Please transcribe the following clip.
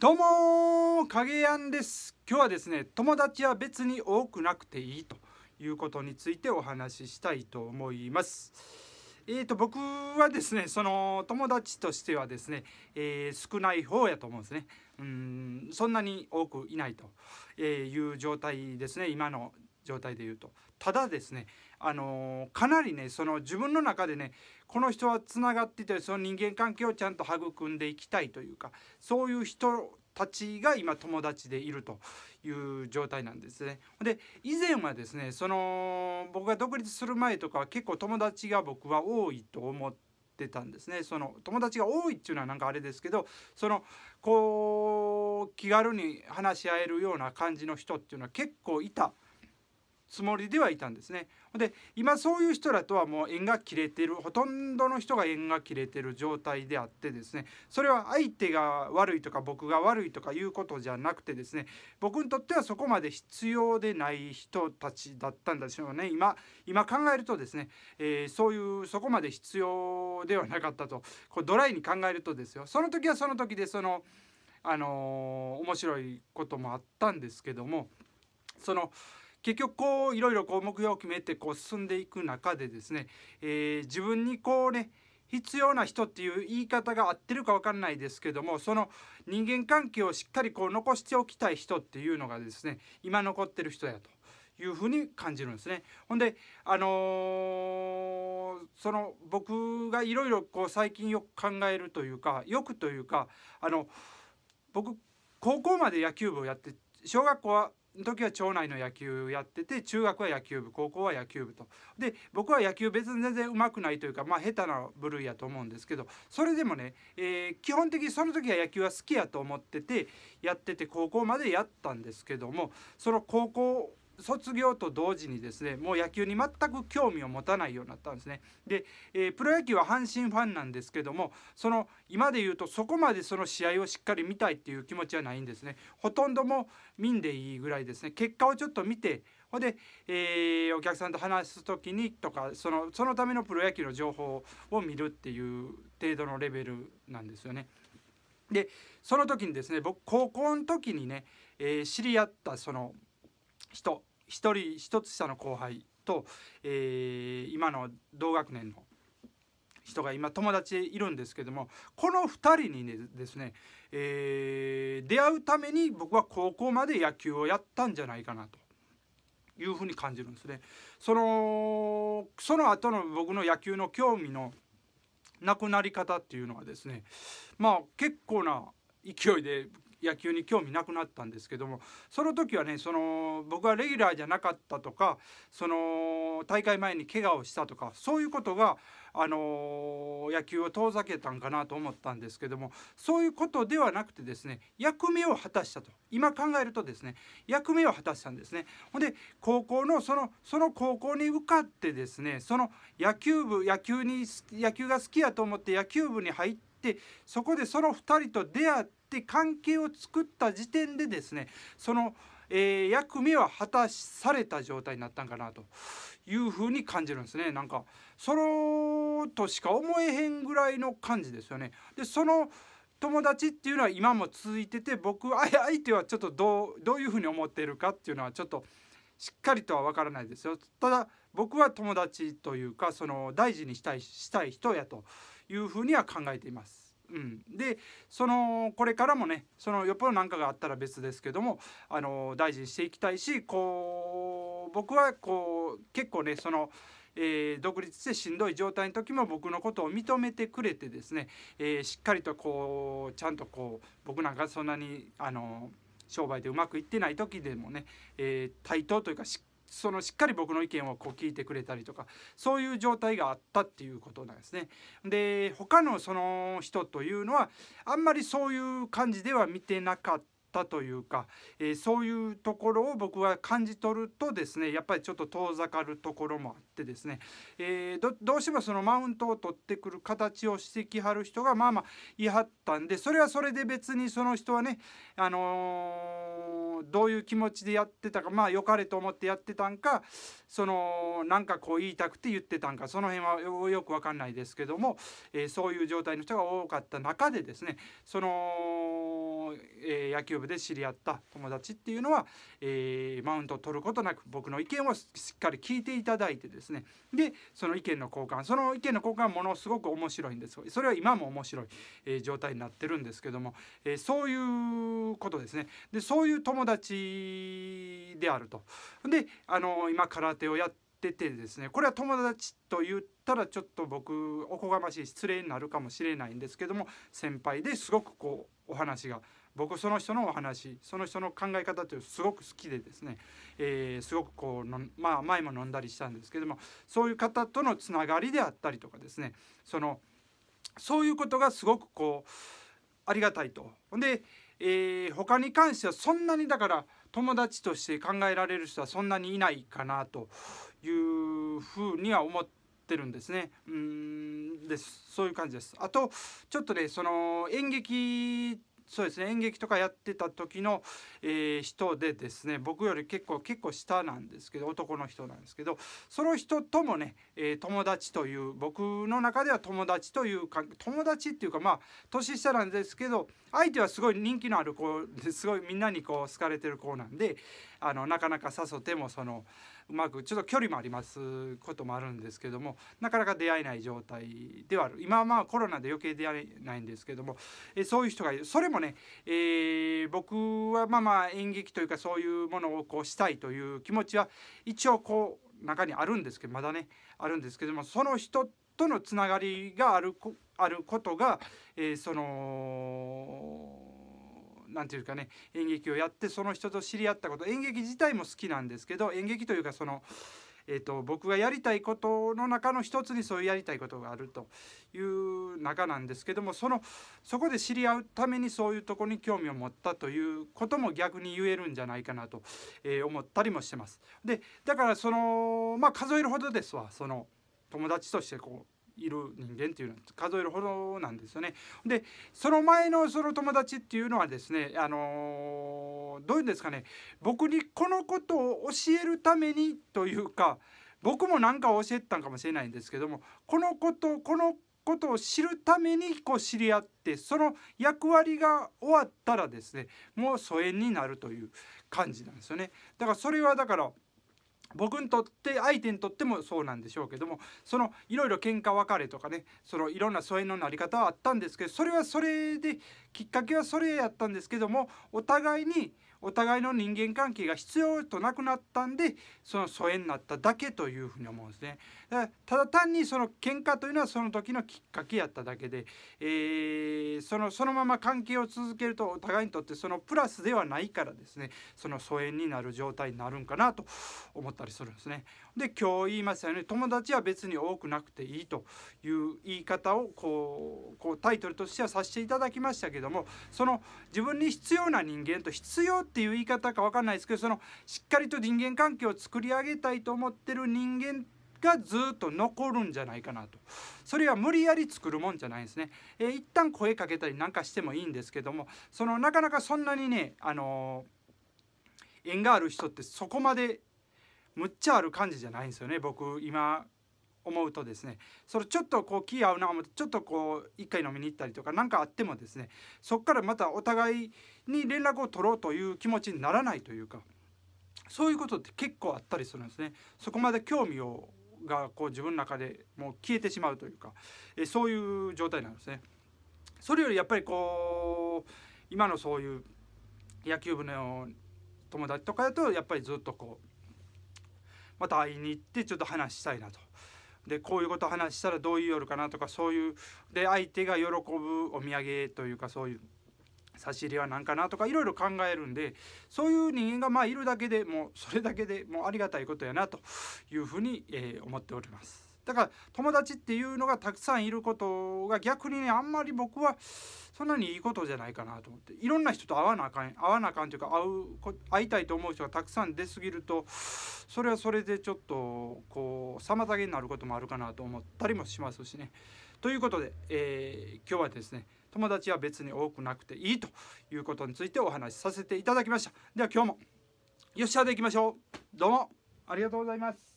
どうも影やんです今日はですね友達は別に多くなくていいということについてお話ししたいと思いますえーと、と僕はですねその友達としてはですね、えー、少ない方やと思うんですねうんそんなに多くいないという状態ですね今の状態で言うとただですねあのー、かなりねその自分の中でねこの人はつながっていてその人間関係をちゃんと育んでいきたいというかそういう人たちが今友達でいるという状態なんですね。で以前はですねその僕が独立する前とかは結構友達が僕は多いと思って。たんですねその友達が多いっていうのはなんかあれですけどそのこう気軽に話し合えるような感じの人っていうのは結構いたつもりではいたんですね。で今そういう人らとはもう縁が切れてるほとんどの人が縁が切れてる状態であってですねそれは相手が悪いとか僕が悪いとかいうことじゃなくてですね僕にとってはそこまで必要でない人たちだったんでしょうね今今考えるとですね、えー、そういうそこまで必要ではなかったとこうドライに考えるとですよその時はその時でそのあのー、面白いこともあったんですけどもその。結局こういろいろこう目標を決めてこう進んでいく中でですね、えー、自分にこうね必要な人っていう言い方が合ってるか分かんないですけどもその人間関係をしっかりこう残しておきたい人っていうのがですね今残ってる人やというふうに感じるんですね。ほんで、あのー、その僕がいろいろ最近よく考えるというかよくというかあの僕高校まで野球部をやって小学校は時は町内の野球やってて中学は野球部高校は野球部とで僕は野球別に全然うまくないというかまあ下手な部類やと思うんですけどそれでもね、えー、基本的にその時は野球は好きやと思っててやってて高校までやったんですけどもその高校卒業と同時にですねもう野球に全く興味を持たないようになったんですね。で、えー、プロ野球は阪神ファンなんですけどもその今で言うとそこまでその試合をしっかり見たいっていう気持ちはないんですね。ほとんども見んでいいぐらいですね結果をちょっと見てほんで、えー、お客さんと話す時にとかそのそのためのプロ野球の情報を見るっていう程度のレベルなんですよね。でその時にですね僕高校の時にね、えー、知り合ったその人一人一つ下の後輩と、えー、今の同学年の人が今友達いるんですけどもこの2人に、ね、ですね、えー、出会うために僕は高校まで野球をやったんじゃないかなというふうに感じるんですね。そのその後の僕の野球の興味のなくなり方っていうのはですねまあ結構な勢いで野球に興味なくなったんですけどもその時はねその僕はレギュラーじゃなかったとかその大会前に怪我をしたとかそういうことがあの野球を遠ざけたんかなと思ったんですけどもそういうことではなくてですね役目を果たしたと今考えるとですね役目を果たしたんですねほんで高校のそのその高校に受かってですねその野球部野球に野球が好きやと思って野球部に入ってそこでその2人と出会ってって関係を作った時点でですねその、えー、役目は果たされた状態になったんかなというふうに感じるんですねなんかそのとしか思えへんぐらいの感じですよね。でその友達っていうのは今も続いてて僕相手はちょっとどうどういうふうに思っているかっていうのはちょっとしっかりとは分からないですよただ僕は友達というかその大事にしたいしたい人やというふうには考えています。うん、でそのこれからもねそのよっぽど何かがあったら別ですけども、あの大事にしていきたいしこう僕はこう結構ねそのえー、独立してしんどい状態の時も僕のことを認めてくれてですね、えー、しっかりとこうちゃんとこう僕なんかそんなにあの商売でうまくいってない時でもね、えー、対等というかしっそのしっかり僕の意見をこう聞いてくれたりとかそういう状態があったっていうことなんですね。で他のその人というのはあんまりそういう感じでは見てなかったというか、えー、そういうところを僕は感じ取るとですねやっぱりちょっと遠ざかるところもあってですね、えー、どうしてもそのマウントを取ってくる形をしてきはる人がまあまあ言い張ったんでそれはそれで別にその人はねあのーどういう気持ちでやってたかまあ良かれと思ってやってたんかそのなんかこう言いたくて言ってたんかその辺はよく分かんないですけども、えー、そういう状態の人が多かった中でですねその、えー、野球部で知り合った友達っていうのは、えー、マウントを取ることなく僕の意見をしっかり聞いていただいてですねでその意見の交換その意見の交換はものすごく面白いんですそれは今も面白い、えー、状態になってるんですけども、えー、そういうことですね。でそういう友達であると。であの今空手をやっててですねこれは友達と言ったらちょっと僕おこがましい失礼になるかもしれないんですけども先輩ですごくこうお話が僕その人のお話その人の考え方というすごく好きでですね、えー、すごくこうの、まあ、前も飲んだりしたんですけどもそういう方とのつながりであったりとかですねそのそういうことがすごくこうありがたいと。で、えー、他に関してはそんなにだから友達として考えられる人はそんなにいないかなというふうには思ってるんですね。うんですそういう感じです。あとちょっとねその演劇そうですね演劇とかやってた時の、えー、人でですね僕より結構結構下なんですけど男の人なんですけどその人ともね、えー、友達という僕の中では友達というか友達っていうかまあ年下なんですけど相手はすごい人気のある子ですごいみんなにこう好かれてる子なんであのなかなか誘ってもその。うまくちょっと距離もありますこともあるんですけどもなかなか出会えない状態ではある今はまあコロナで余計出会えないんですけども、えそういう人がいるそれもね、えー、僕はまあまあ演劇というかそういうものをこうしたいという気持ちは一応こう中にあるんですけどまだねあるんですけどもその人とのつながりがあるあることが、えー、その何て言うかね演劇をやってその人と知り合ったこと演劇自体も好きなんですけど演劇というかその。えーと、僕がやりたいことの中の一つにそういうやりたいことがあるという中なんですけどもそのそこで知り合うためにそういうとこに興味を持ったということも逆に言えるんじゃないかなと、えー、思ったりもしてます。でだからそのまあ数えるほどですわその友達としてこういる人間っていうのは数えるほどなんですよね。でその前のその友達っていうのはですね、あのどういうんですかね僕にこのことを教えるためにというか僕も何か教えてたんかもしれないんですけどもこのことこのことを知るためにこう知り合ってその役割が終わったらですねもう疎遠になるという感じなんですよね。だからそれはだから僕にとって相手にとってもそうなんでしょうけどもそのいろいろ喧嘩別れとかねそのいろんな疎遠のなり方はあったんですけどそれはそれできっかけはそれやったんですけどもお互いにお互いの人間関係が必要となくなったんでその疎遠になっただけというふうに思うんですね。だただ単にその喧嘩というのはその時のきっかけやっただけで、えー、そのそのまま関係を続けるとお互いにとってそのプラスではないからですねその疎遠になる状態になるんかなと思ったりするんですね。で今日言いましたよね友達は別に多くなくていいという言い方をこうこうタイトルとしてはさせていただきましたけどもその自分に必要な人間と必要っていう言い方か分かんないですけどそのしっかりと人間関係を作り上げたいと思ってる人間がずっと残るんじゃないかなとそれは無理やり作るもんじゃないですね、えー、一旦声かけたりなんかしてもいいんですけどもそのなかなかそんなにねあのー、縁がある人ってそこまでむっちゃある感じじゃないんですよね僕今思うとですねそれちょっとこう気合うな思ってちょっとこう一回飲みに行ったりとか何かあってもですねそこからまたお互いに連絡を取ろうという気持ちにならないというかそういうことって結構あったりするんですね。そこまで興味をがこう自分の中でもう消えてしまうというかえそういう状態なんですね。それよりやっぱりこう今のそういう野球部の友達とかだとやっぱりずっとこうまた会いに行ってちょっと話したいなとでこういうこと話したらどういう夜かなとかそういうで相手が喜ぶお土産というかそういう差し入れは何かなとかいろいろ考えるんでそういう人間がまあいるだけでもうそれだけでもうありがたいことやなというふうに、えー、思っております。だから友達っていうのがたくさんいることが逆にねあんまり僕はそんなにいいことじゃないかなと思っていろんな人と会わなあかん会わなあかんというか会う会いたいと思う人がたくさん出過ぎるとそれはそれでちょっとこう妨げになることもあるかなと思ったりもしますしね。ということで、えー、今日はですね友達は別に多くなくていいということについてお話しさせていただきました。では今日もよっしゃでいきましょう。どうもありがとうございます。